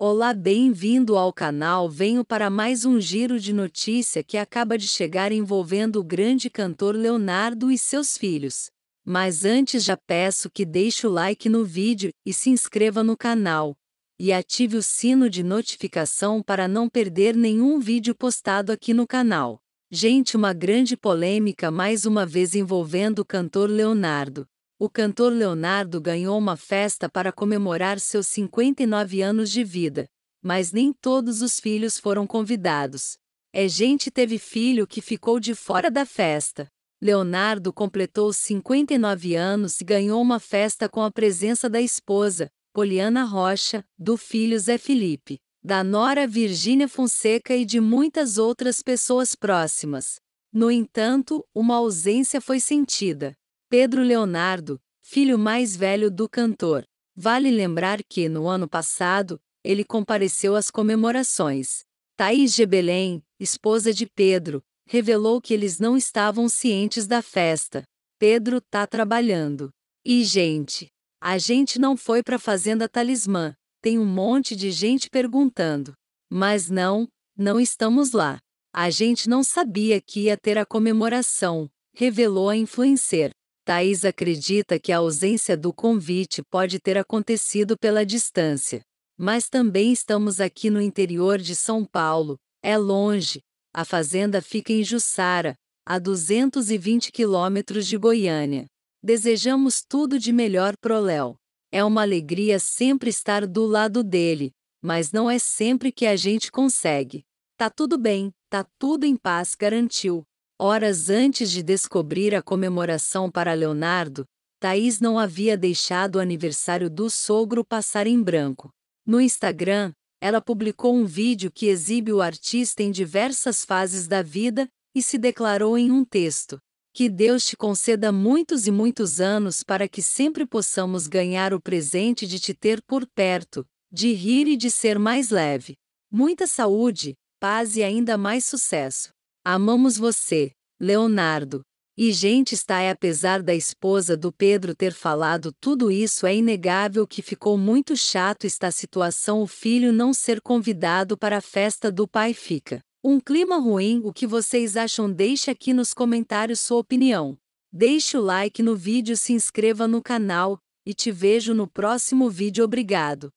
Olá, bem-vindo ao canal. Venho para mais um giro de notícia que acaba de chegar envolvendo o grande cantor Leonardo e seus filhos. Mas antes já peço que deixe o like no vídeo e se inscreva no canal. E ative o sino de notificação para não perder nenhum vídeo postado aqui no canal. Gente, uma grande polêmica mais uma vez envolvendo o cantor Leonardo o cantor Leonardo ganhou uma festa para comemorar seus 59 anos de vida, mas nem todos os filhos foram convidados. É gente teve filho que ficou de fora da festa. Leonardo completou 59 anos e ganhou uma festa com a presença da esposa, Poliana Rocha, do filho Zé Felipe, da nora Virgínia Fonseca e de muitas outras pessoas próximas. No entanto, uma ausência foi sentida. Pedro Leonardo, filho mais velho do cantor. Vale lembrar que, no ano passado, ele compareceu às comemorações. Thaís Gebelém, esposa de Pedro, revelou que eles não estavam cientes da festa. Pedro tá trabalhando. E gente, a gente não foi pra Fazenda Talismã. Tem um monte de gente perguntando. Mas não, não estamos lá. A gente não sabia que ia ter a comemoração, revelou a influencer. Thais acredita que a ausência do convite pode ter acontecido pela distância. Mas também estamos aqui no interior de São Paulo, é longe. A fazenda fica em Jussara, a 220 quilômetros de Goiânia. Desejamos tudo de melhor pro Léo. É uma alegria sempre estar do lado dele, mas não é sempre que a gente consegue. Tá tudo bem, tá tudo em paz, garantiu. Horas antes de descobrir a comemoração para Leonardo, Thaís não havia deixado o aniversário do sogro passar em branco. No Instagram, ela publicou um vídeo que exibe o artista em diversas fases da vida e se declarou em um texto: Que Deus te conceda muitos e muitos anos para que sempre possamos ganhar o presente de te ter por perto, de rir e de ser mais leve. Muita saúde, paz e ainda mais sucesso. Amamos você. Leonardo. E gente está é apesar da esposa do Pedro ter falado tudo isso é inegável que ficou muito chato esta situação o filho não ser convidado para a festa do pai fica. Um clima ruim o que vocês acham deixe aqui nos comentários sua opinião. Deixe o like no vídeo se inscreva no canal, e te vejo no próximo vídeo obrigado.